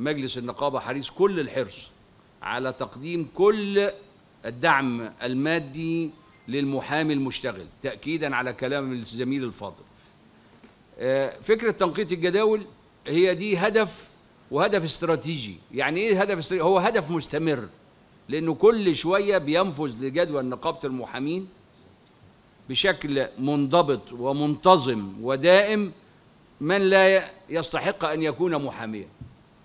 مجلس النقابة حريص كل الحرص على تقديم كل الدعم المادي للمحامي المشتغل تأكيدا على كلام الزميل الفاضل آه، فكرة تنقيط الجداول هي دي هدف وهدف استراتيجي يعني ايه هدف استراتيجي؟ هو هدف مستمر لانه كل شويه بينفذ لجدول نقابه المحامين بشكل منضبط ومنتظم ودائم من لا يستحق ان يكون محاميا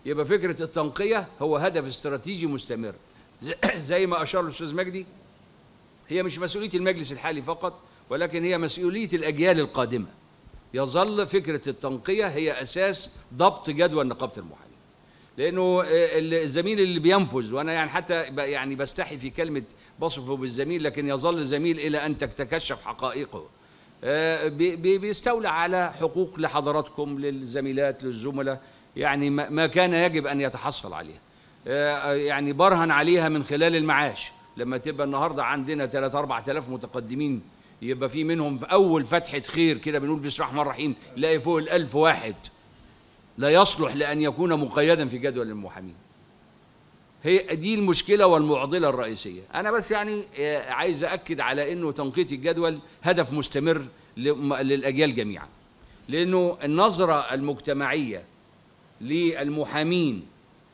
يبقى فكرة التنقية هو هدف استراتيجي مستمر زي ما أشار الأستاذ مجدي هي مش مسؤولية المجلس الحالي فقط ولكن هي مسؤولية الأجيال القادمة يظل فكرة التنقية هي أساس ضبط جدول نقابة المحامين لأنه الزميل اللي بينفذ وأنا يعني حتى يعني بستحي في كلمة بصفه بالزميل لكن يظل زميل إلى أن تتكشف حقائقه آه، بيستولى على حقوق لحضراتكم للزميلات للزملاء يعني ما كان يجب أن يتحصل عليها آه، يعني برهن عليها من خلال المعاش لما تبقى النهاردة عندنا 3 4000 متقدمين يبقى في منهم في أول فتحة خير كده بنقول بسم الله الرحمن الرحيم لاقي فوق الألف واحد لا يصلح لأن يكون مقيدا في جدول المحامين هي دي المشكلة والمعضلة الرئيسية أنا بس يعني آه، عايز أكد على أنه تنقيط الجدول هدف مستمر للأجيال جميعا لأنه النظرة المجتمعية للمحامين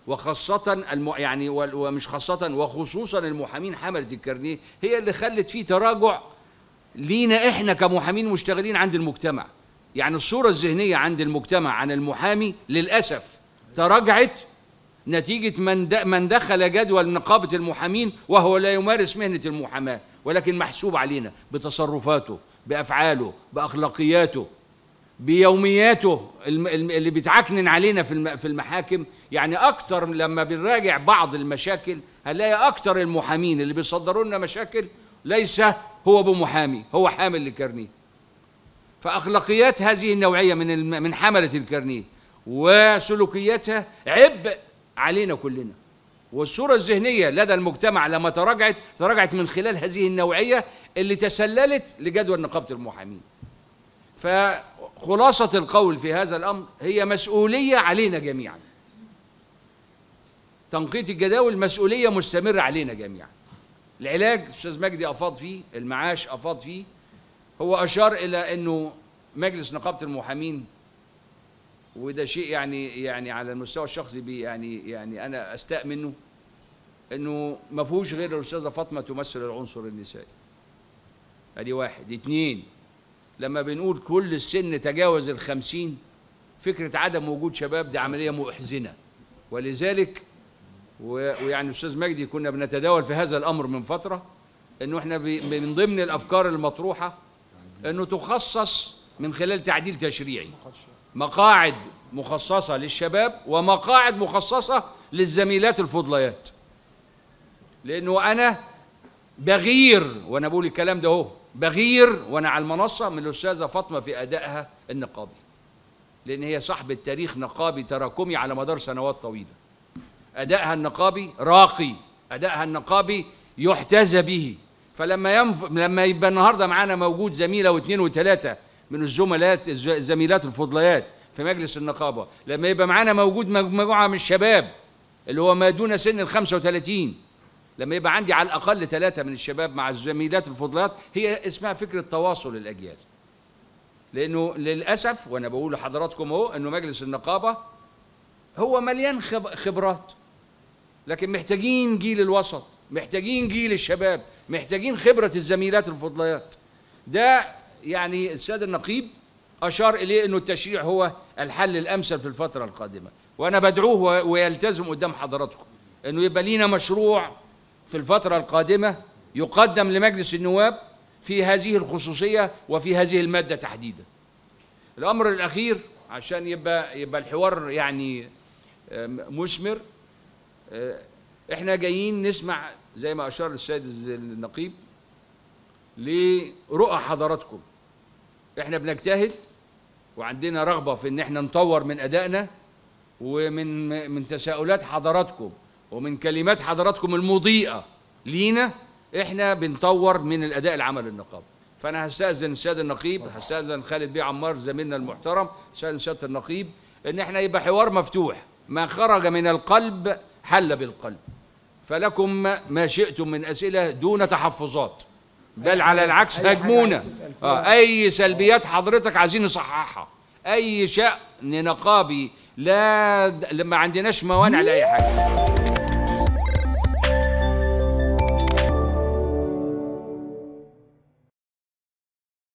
وخاصة الم... يعني ومش خاصة وخصوصا المحامين حملة الكارنيه هي اللي خلت فيه تراجع لينا احنا كمحامين مشتغلين عند المجتمع يعني الصورة الذهنية عند المجتمع عن المحامي للأسف تراجعت نتيجة من, د... من دخل جدول نقابة المحامين وهو لا يمارس مهنة المحاماة ولكن محسوب علينا بتصرفاته بأفعاله بأخلاقياته بيومياته اللي بيتعكنن علينا في المحاكم يعني اكثر لما بنراجع بعض المشاكل هنلاقي اكثر المحامين اللي بيصدروا لنا مشاكل ليس هو بمحامي هو حامل للكارنيه فاخلاقيات هذه النوعيه من من حمله الكارنيه وسلوكياتها عبء علينا كلنا والصوره الذهنيه لدى المجتمع لما تراجعت تراجعت من خلال هذه النوعيه اللي تسللت لجدول نقابه المحامين ف خلاصة القول في هذا الأمر هي مسؤولية علينا جميعا تنقيط الجداول مسؤولية مستمرة علينا جميعا العلاج أستاذ مجدي أفاض فيه المعاش أفاض فيه هو أشار إلى أنه مجلس نقابة المحامين وده شيء يعني يعني على المستوى الشخصي بي يعني يعني أنا أستاء منه أنه ما فيهوش غير الأستاذة فاطمة تمثل العنصر النسائي أدي واحد اتنين لما بنقول كل السن تجاوز الخمسين فكرة عدم وجود شباب دي عملية محزنة ولذلك ويعني أستاذ مجدي كنا بنتداول في هذا الأمر من فترة أنه إحنا من ضمن الأفكار المطروحة أنه تخصص من خلال تعديل تشريعي مقاعد مخصصة للشباب ومقاعد مخصصة للزميلات الفضليات لأنه أنا بغير وأنا بقول الكلام ده أهو بغير وانا على المنصه من الاستاذه فاطمه في ادائها النقابي لان هي صاحبه تاريخ نقابي تراكمي على مدار سنوات طويله ادائها النقابي راقي ادائها النقابي يحتذى به فلما ينف... لما يبقى النهارده معانا موجود زميله واثنين وثلاثه من الزملات الزميلات الفضليات في مجلس النقابه لما يبقى معانا موجود مجموعه من الشباب اللي هو ما دون سن ال 35 لما يبقى عندي على الأقل ثلاثة من الشباب مع الزميلات الفضلات هي اسمها فكرة تواصل الأجيال لأنه للأسف وأنا بقول لحضراتكم أهو أنه مجلس النقابة هو مليان خبرات لكن محتاجين جيل الوسط محتاجين جيل الشباب محتاجين خبرة الزميلات الفضليات ده يعني السيد النقيب أشار إليه أنه التشريع هو الحل الأمثل في الفترة القادمة وأنا بدعوه ويلتزم قدام حضراتكم أنه يبقى لينا مشروع في الفترة القادمة يقدم لمجلس النواب في هذه الخصوصية وفي هذه المادة تحديدا الأمر الأخير عشان يبقى يبقى الحوار يعني مثمر آه، احنا جايين نسمع زي ما أشار السيد النقيب لرؤى حضراتكم احنا بنجتهد وعندنا رغبة في ان احنا نطور من أدائنا ومن من تساؤلات حضراتكم ومن كلمات حضراتكم المضيئة لينا احنا بنطور من الأداء العمل النقابي فأنا هستأذن السيد النقيب هستأذن خالد بيه عمار زميلنا المحترم استأذن سيادة النقيب إن احنا يبقى حوار مفتوح ما خرج من القلب حل بالقلب فلكم ما شئتم من أسئلة دون تحفظات بل على العكس هاجمونا آه. أي سلبيات حضرتك عايزين نصححها أي شأن نقابي لا ما عندناش موانع لأي حاجة